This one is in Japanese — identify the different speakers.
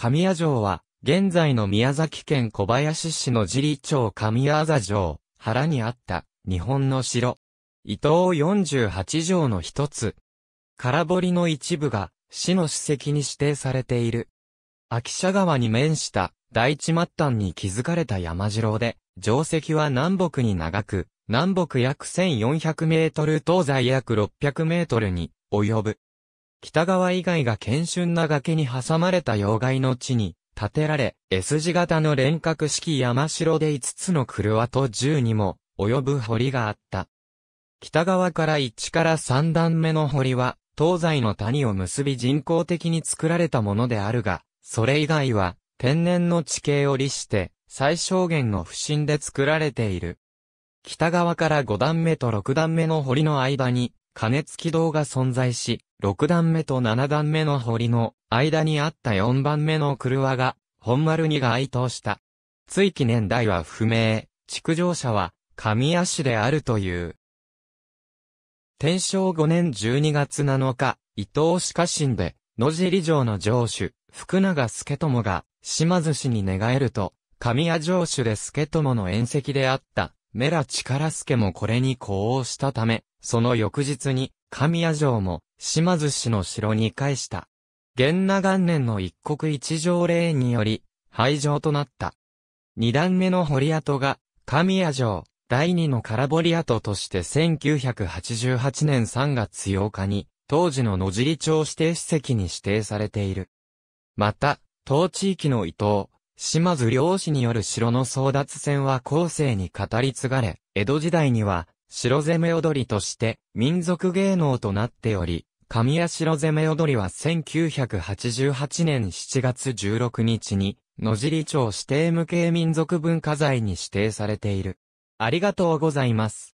Speaker 1: 神谷城は、現在の宮崎県小林市の自里町神谷座城、原にあった、日本の城。伊東48城の一つ。空堀の一部が、市の史跡に指定されている。秋社川に面した大地末端に築かれた山城で、城石は南北に長く、南北約1400メートル東西約600メートルに及ぶ。北側以外が謙峻な崖に挟まれた要害の地に、建てられ、S 字型の連角式山城で5つの車と10にも、及ぶ堀があった。北側から1から3段目の堀は、東西の谷を結び人工的に作られたものであるが、それ以外は、天然の地形を利して、最小限の不振で作られている。北側から5段目と6段目の堀の間に、加熱軌道が存在し、6段目と7段目の堀の間にあった4番目の車が、本丸に該当した。追記年代は不明、築城者は、神谷市であるという。天正5年12月7日、伊藤市家臣で、野尻城の城主、福永助友が、島津市に寝返ると、神谷城主で助友の宴席であった、メラ力助もこれに呼応したため、その翌日に、神谷城も、島津氏の城に返した。元那元年の一国一条令により、廃城となった。二段目の堀跡が、神谷城、第二の空堀跡として1988年3月8日に、当時の野尻町指定史跡に指定されている。また、当地域の伊藤、島津領氏による城の争奪戦は後世に語り継がれ、江戸時代には、城攻め踊りとして、民族芸能となっており、神谷城攻め踊りは1988年7月16日に、野尻町指定無形民族文化財に指定されている。ありがとうございます。